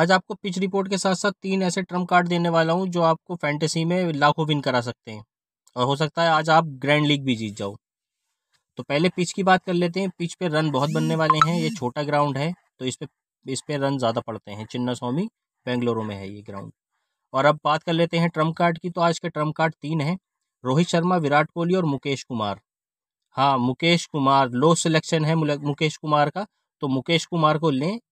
आज आपको pitch report के साथ साथ तीन ऐसे ट्रम्प कार्ड देने वाला हूँ जो आपको फैंटेसी में लाखों विन करा सकते हैं और हो सकता है आज आप ग्रैंड लीग भी जीत जाओ तो पहले पिच की बात कर लेते हैं पिच पे रन बहुत बनने वाले हैं ये छोटा ग्राउंड है तो इस पर इस पर रन ज़्यादा पड़ते हैं चिन्ना स्वामी बेंगलुरु में है ये ग्राउंड और अब बात कर लेते हैं ट्रम्प कार्ड की तो आज के ट्रम्प कार्ड तीन हैं रोहित शर्मा विराट कोहली और मुकेश कुमार हाँ मुकेश कुमार लो सिलेक्शन है मुकेश कुमार का तो मुकेश कुमार को लें